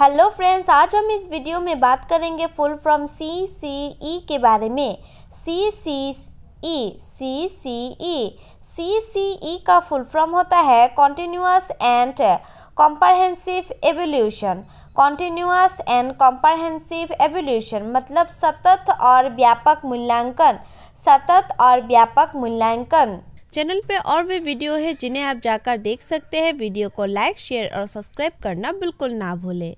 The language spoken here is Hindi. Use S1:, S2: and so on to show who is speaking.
S1: हेलो फ्रेंड्स आज हम इस वीडियो में बात करेंगे फुल फ्रॉम सी सी ई के बारे में सी सी ई सी सी ई सी सी ई का फुल फॉर्म होता है continuous and comprehensive evaluation continuous and comprehensive evaluation मतलब सतत और व्यापक मूल्यांकन सतत और व्यापक मूल्यांकन चैनल पे और भी वीडियो है जिन्हें आप जाकर देख सकते हैं वीडियो को लाइक शेयर और सब्सक्राइब करना बिल्कुल ना भूलें